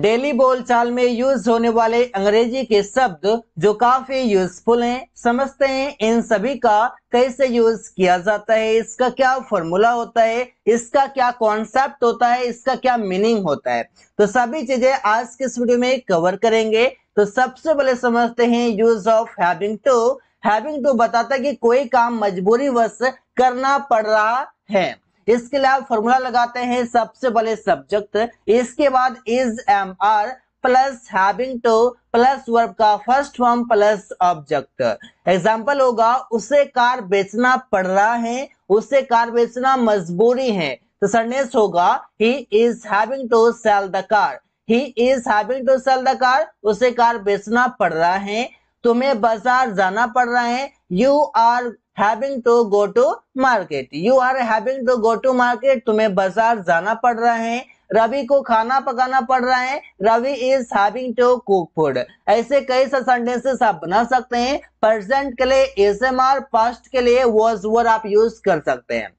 daily बोलचाल में use होने वाले अंग्रेजी के शब्द जो काफी यूजफुल हैं समझते हैं इन सभी का कैसे यूज किया जाता है इसका क्या फॉर्मूला होता है इसका क्या कॉन्सेप्ट होता है इसका क्या मीनिंग होता है तो सभी चीजें आज के इस वीडियो में कवर करेंगे तो सबसे पहले समझते हैं use of having to having to बताता है कि कोई काम मजबूरी वश करना पड़ रहा है इसके अलावा फॉर्मूला लगाते हैं सबसे पहले सब्जेक्ट इसके बाद is am are plus having to plus verb का first form plus object example होगा उसे कार बेचना पड़ रहा है उसे कार बेचना मजबूरी है तो सरनेस होगा he is having to sell the car he is having to sell the car उसे कार बेचना पड़ रहा है तुम्हें बाजार जाना पड़ रहा है you are having to go to market you are having to go to market तुम्हें बाजार जाना पड़ रहा है रवि को खाना पकाना पड़ रहा है Ravi is having to cook food ऐसे कई सा सेंटेंसेस आप बना सकते हैं प्रेजेंट के लिए एस एम आर पास्ट के लिए वॉज वर आप यूज कर सकते हैं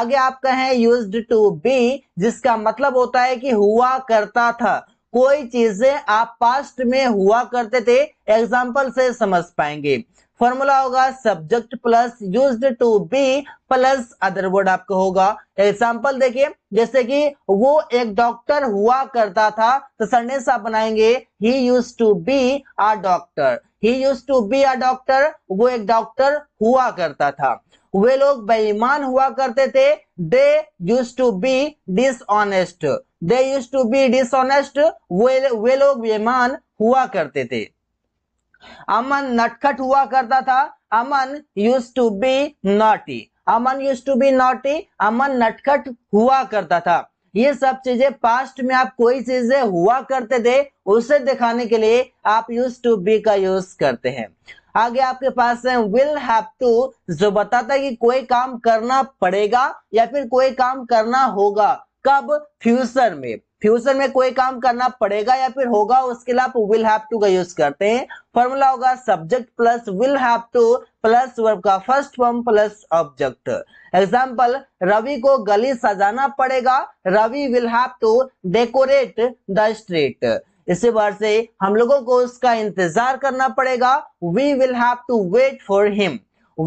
आगे आपका है यूज टू बी जिसका मतलब होता है कि हुआ करता था कोई चीजें आप पास्ट में हुआ करते थे एग्जाम्पल से समझ पाएंगे फॉर्मूला होगा subject plus use to be plus other word आपको होगा एग्जाम्पल देखिए जैसे कि वो एक डॉक्टर हुआ करता था तो सरने से आप बनाएंगे he use to be a doctor he use to be a doctor वो एक डॉक्टर हुआ करता था वे लोग बेईमान हुआ करते थे they used to be dishonest they used to be dishonest वे वे लोग बेईमान हुआ करते थे अमन नटखट हुआ करता था Aman used to be naughty Aman used to be naughty Aman नटखट हुआ करता था ये सब चीजें पास्ट में आप कोई चीजें हुआ करते थे उसे दिखाने के लिए आप यूज टू बी का यूज करते हैं आगे आपके पास है विल हैव टू जो बताता है कि कोई काम करना पड़ेगा या फिर कोई काम करना होगा कब फ्यूचर में फ्यूचर में कोई काम करना पड़ेगा या फिर होगा उसके लिए आप विल हैव टू का यूज करते हैं फॉर्मूला होगा subject plus will have to plus verb का first form plus object example Ravi को गली सजाना पड़ेगा Ravi will have to decorate the street इसी बार से हम लोगों को उसका इंतजार करना पड़ेगा we will have to wait for him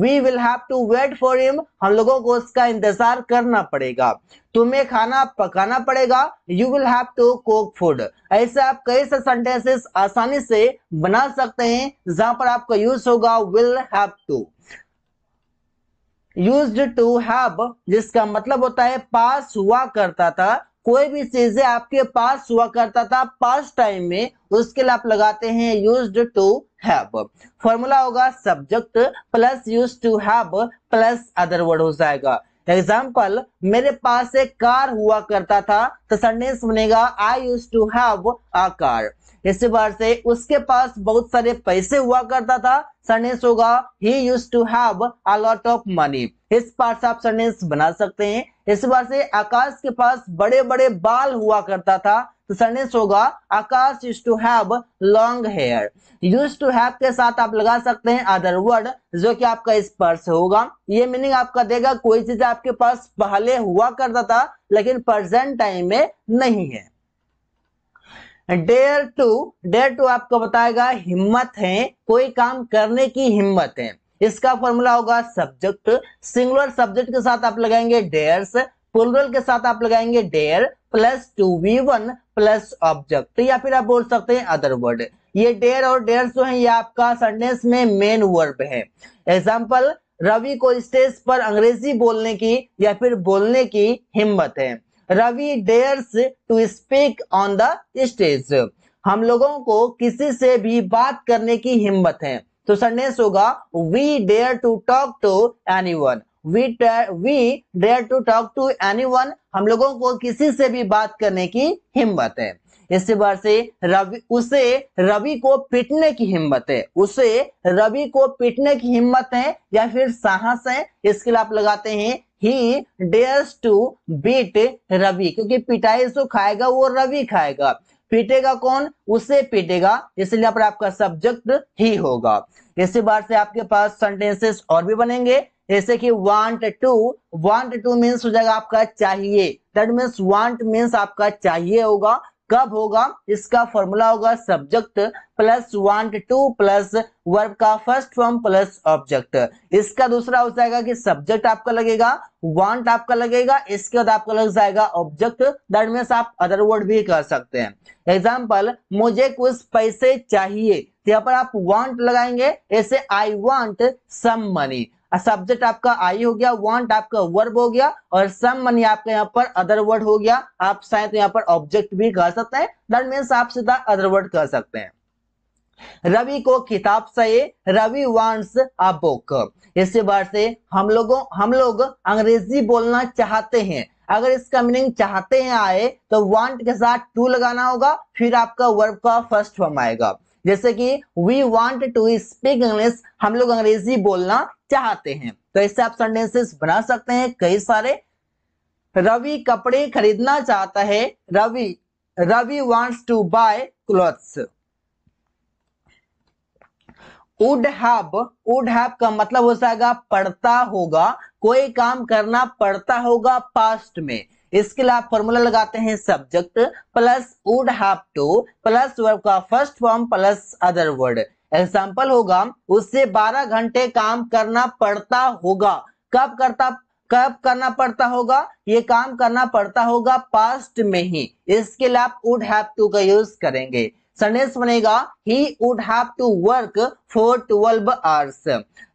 we will have to wait for him हम लोगों को उसका इंतजार करना पड़ेगा तुम्हें खाना पकाना पड़ेगा you will have to cook food ऐसे आप कई से सेंटेंसेस आसानी से बना सकते हैं जहां पर आपका यूज होगा will have to used to have जिसका मतलब होता है पास हुआ करता था कोई भी चीजें आपके पास हुआ करता था पास टाइम में उसके लिए आप लगाते हैं यूज टू हैव फॉर्मूला होगा subject plus use to have plus other word हो जाएगा एग्जाम्पल मेरे पास एक कार हुआ करता था तो सेंटेंस बनेगा I used to have a car इसी बार से उसके पास बहुत सारे पैसे हुआ करता था सेंटेंस होगा he use to have a lot of money इस पार्ट से आप सेंटेंस बना सकते हैं इस बार से आकाश के पास बड़े बड़े बाल हुआ करता था तो सेंटेंस होगा Akash used to have long hair used to have के साथ आप लगा सकते हैं अदर वर्ड जो कि आपका स्पर्श होगा ये मीनिंग आपका देगा कोई चीज आपके पास पहले हुआ करता था लेकिन प्रेजेंट टाइम में नहीं है डेयर टू डेयर टू आपको बताएगा हिम्मत है कोई काम करने की हिम्मत है इसका फॉर्मूला होगा सब्जेक्ट सिंगुलर सब्जेक्ट के साथ आप लगाएंगे डेयर्स प्लूरल के साथ आप लगाएंगे dare plus to V one plus object या फिर आप बोल सकते हैं अदर वर्ड ये डेयर और डेयर जो है ये आपका सेंटेंस में मेन वर्ब है एग्जाम्पल रवि को स्टेज पर अंग्रेजी बोलने की या फिर बोलने की हिम्मत है Ravi dares to speak on the stage हम लोगों को किसी से भी बात करने की हिम्मत है तो संडेस होगा we dare to talk to anyone we we dare to talk to anyone हम लोगों को किसी से भी बात करने की हिम्मत है इस बार से रवि उसे रवि को पीटने की हिम्मत है उसे रवि को पीटने की हिम्मत है या फिर साहस है इसके लिए आप लगाते हैं he dares to beat Ravi क्योंकि पिटाई जो खाएगा वो रवि खाएगा पीटेगा कौन उसे पीटेगा इसलिए पर आपका सब्जेक्ट ही होगा इसी बार से आपके पास सेंटेंसेस और भी बनेंगे जैसे कि want to want to means हो जाएगा आपका चाहिए दैट मीन्स वांट मीन्स आपका चाहिए होगा कब होगा इसका फॉर्मूला होगा subject plus want to plus verb का फर्स्ट फॉर्म प्लस ऑब्जेक्ट इसका दूसरा हो जाएगा कि सब्जेक्ट आपका लगेगा वांट आपका लगेगा इसके बाद आपका लग जाएगा ऑब्जेक्ट दैट मीन्स आप अदर वर्ड भी कह सकते हैं एग्जाम्पल मुझे कुछ पैसे चाहिए यहाँ पर आप वांट लगाएंगे ऐसे I want some money subject आपका आई हो गया वांट आपका वर्ब हो गया और सम मनी आपका यहाँ पर अदर वर्ड हो गया आप चाहे तो यहाँ पर ऑब्जेक्ट भी कर सकते हैं दैट मीन्स आप सीधा अदर वर्ड कर सकते हैं रवि को किताब चाहिए रवि वांट्स अ बुक इसके बाद से हम लोगों हम लोग अंग्रेजी बोलना चाहते हैं अगर इसका मीनिंग चाहते हैं आए तो वांट के साथ टू लगाना होगा फिर आपका वर्ब का फर्स्ट फॉर्म आएगा जैसे कि we want to speak English हम लोग अंग्रेजी बोलना चाहते हैं तो इससे आप सेंटेंसेस बना सकते हैं कई सारे रवि कपड़े खरीदना चाहता है Ravi Ravi wants to buy clothes would have would have का मतलब हो जाएगा पड़ता होगा कोई काम करना पड़ता होगा पास्ट में इसके लिए आप फॉर्मूला लगाते हैं subject plus would have to plus verb का first form plus other word example होगा उससे 12 घंटे काम करना पड़ता होगा कब करता कब करना पड़ता होगा ये काम करना पड़ता होगा पास्ट में ही इसके लिए आप वुड हैव टू का यूज करेंगे सेंटेंस बनेगा he would have to work for twelve hours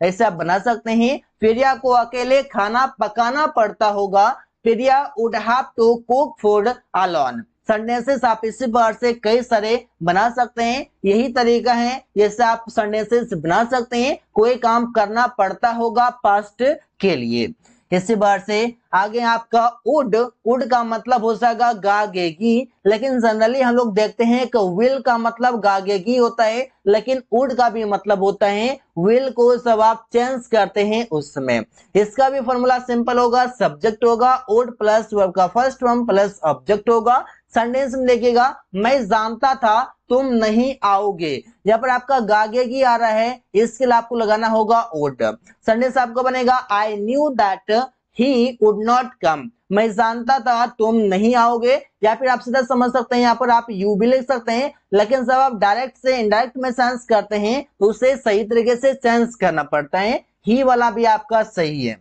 ऐसा बना सकते हैं फिर को अकेले खाना पकाना पड़ता होगा Priya would have to cook food alone sentences आप इसी बार से कई सारे बना सकते हैं यही तरीका है जैसे आप सेंटेंसेस बना सकते हैं कोई काम करना पड़ता होगा पास्ट के लिए इसी बार से आगे आपका उड उड का मतलब हो जाएगा गागेगी लेकिन जनरली हम लोग देखते हैं कि विल का मतलब गागेगी होता है लेकिन उड का भी मतलब होता है विल को सब आप चेंज करते हैं उसमें इसका भी फॉर्मूला सिंपल होगा सब्जेक्ट होगा उड प्लस वर्ब का फर्स्ट फॉर्म प्लस ऑब्जेक्ट होगा सेंटेंस में देखिएगा मैं जानता था तुम नहीं आओगे यहाँ पर आपका गागे की आ रहा है इसके लिए आपको लगाना होगा ओट सेंटेंस आपका बनेगा I knew that he would not come मैं जानता था तुम नहीं आओगे या फिर आप सीधा समझ सकते हैं यहाँ पर आप यू भी लिख सकते हैं लेकिन जब आप डायरेक्ट से इनडायरेक्ट में सेंस करते हैं तो उसे सही तरीके से चेंज करना पड़ता है ही वाला भी आपका सही है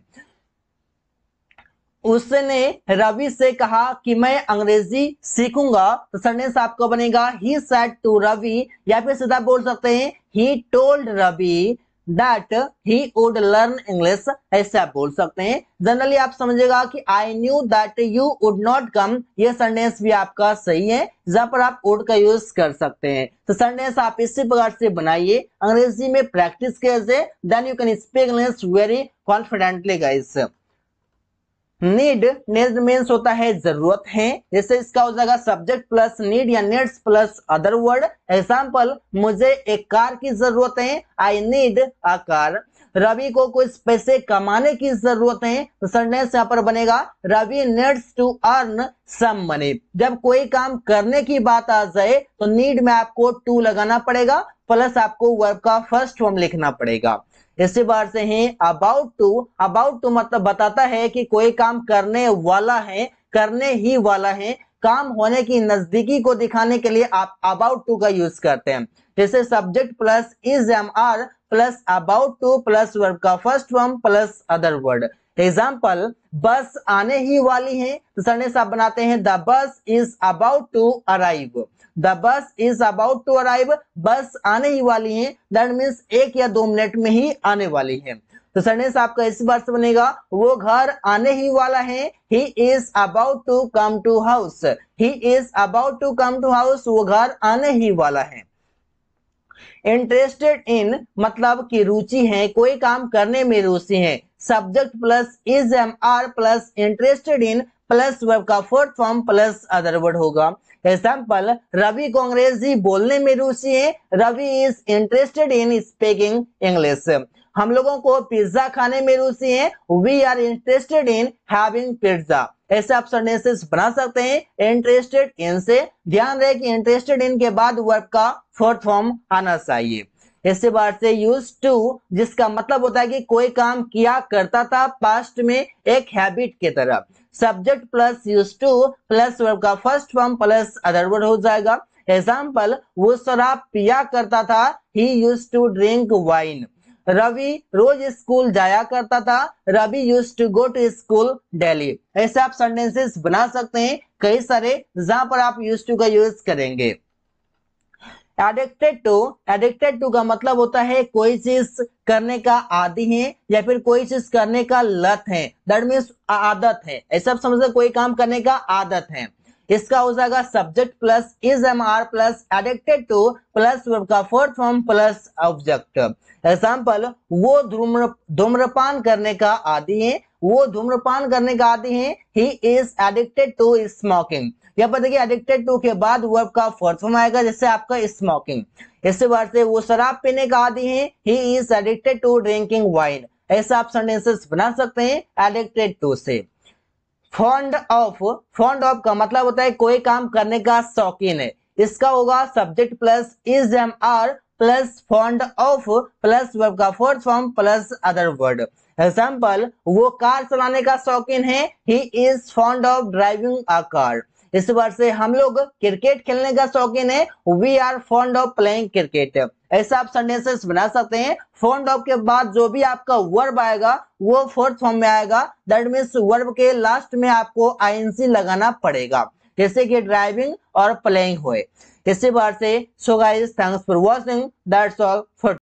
उसने रवि से कहा कि मैं अंग्रेजी सीखूंगा तो सरनेस आपको बनेगा ही सेट टू रवि या फिर सीधा बोल सकते हैं he told Ravi that he would learn English ऐसे आप बोल सकते हैं जनरली आप समझेगा कि I knew that you would not come ये सेंटेंस भी आपका सही है जहां पर आप वुड का यूज कर सकते हैं तो सरनेस आप इसी प्रकार से बनाइए अंग्रेजी में प्रैक्टिस कैसे then you can speak English very confidently guys need need means होता है जरूरत है जैसे इसका हो जाएगा सब्जेक्ट प्लस नीड या needs plus other word example मुझे एक कार की जरूरत है I need a car Ravi को कुछ पैसे कमाने की जरूरत है तो यहाँ पर बनेगा Ravi needs to earn some money जब कोई काम करने की बात आ जाए तो नीड में आपको टू लगाना पड़ेगा प्लस आपको वर्ब का फर्स्ट फॉर्म लिखना पड़ेगा इसी बार से ही अबाउट टू अबाउट टू मतलब बताता है कि कोई काम करने वाला है करने ही वाला है काम होने की नजदीकी को दिखाने के लिए आप अबाउट टू का यूज करते हैं जैसे subject plus is am are plus about to plus verb का first form plus other word example bus आने ही वाली है तो सर ने साहब बनाते हैं the bus is about to arrive the bus is about to arrive bus आने ही वाली है दैट मीन्स एक या दो मिनट में ही आने वाली है तो सेंटेंस आपका इस बार से बनेगा वो घर आने ही वाला है he is about to come to house he is about to come to house वो घर आने ही वाला है इंटरेस्टेड इन मतलब कि रुचि है कोई काम करने में रुचि है subject plus is am are plus interested in plus verb का fourth form plus other word होगा एग्जाम्पल रवि कांग्रेस जी बोलने में रुचि है Ravi is interested in speaking English हम लोगों को पिज्जा खाने में रुचि है we are interested in having pizza ऐसे आप सेंटेंसेस बना सकते हैं इंटरेस्टेड इन से ध्यान रहे कि इंटरेस्टेड इन के बाद वर्ब का फोर्थ फॉर्म आना चाहिए ऐसे वर्ड से यूज टू जिसका मतलब होता है कि कोई काम किया करता था पास्ट में एक हैबिट के तरह subject plus use to plus verb का first form plus other word हो जाएगा एग्जाम्पल वो शराब पिया करता था he use to drink wine Ravi रोज स्कूल जाया करता था Ravi use to go to school daily ऐसे आप सेंटेंसेस बना सकते हैं कई सारे जहां पर आप यूज टू का यूज करेंगे एडिक्टेड टू एडिक्टेड टू का मतलब होता है कोई चीज करने का आदि है या फिर कोई चीज करने का लत है दैट मीन्स आदत है ऐसा समझते कोई काम करने का आदत है इसका हो जाएगा subject plus is am are plus addicted to plus का fourth form plus object example वो धूम्र धूम्रपान करने का आदि है वो धूम्रपान करने का आदि है he is addicted to smoking यहाँ पर देखिए एडिक्टेड टू के बाद वर्ब का फोर्थ फॉर्म आएगा जैसे आपका स्मोकिंग इससे वर्ड से वो शराब पीने का आदि है he is addicted to drinking wine ऐसा आप सेंटेंसेस बना सकते हैं एडिक्टेड टू से फॉन्ड ऑफ फॉन्ड ऑफ का मतलब होता है कोई काम करने का शौकीन है इसका होगा subject plus is am are plus fond of plus verb का fourth form plus other word example वो कार चलाने का शौकीन है he is fond of driving a car इस बार से हम लोग क्रिकेट खेलने का शौकीन है we are fond of playing cricket ऐसा आप सेंटेंसेस बना सकते हैं फॉन्ड ऑफ के बाद जो भी आपका वर्ब आएगा वो फोर्थ फॉर्म में आएगा दैट मीन्स वर्ब के लास्ट में आपको आईएनसी लगाना पड़ेगा जैसे कि ड्राइविंग और प्लेइंग हुए इसी बार से so guys thanks for watching that's all for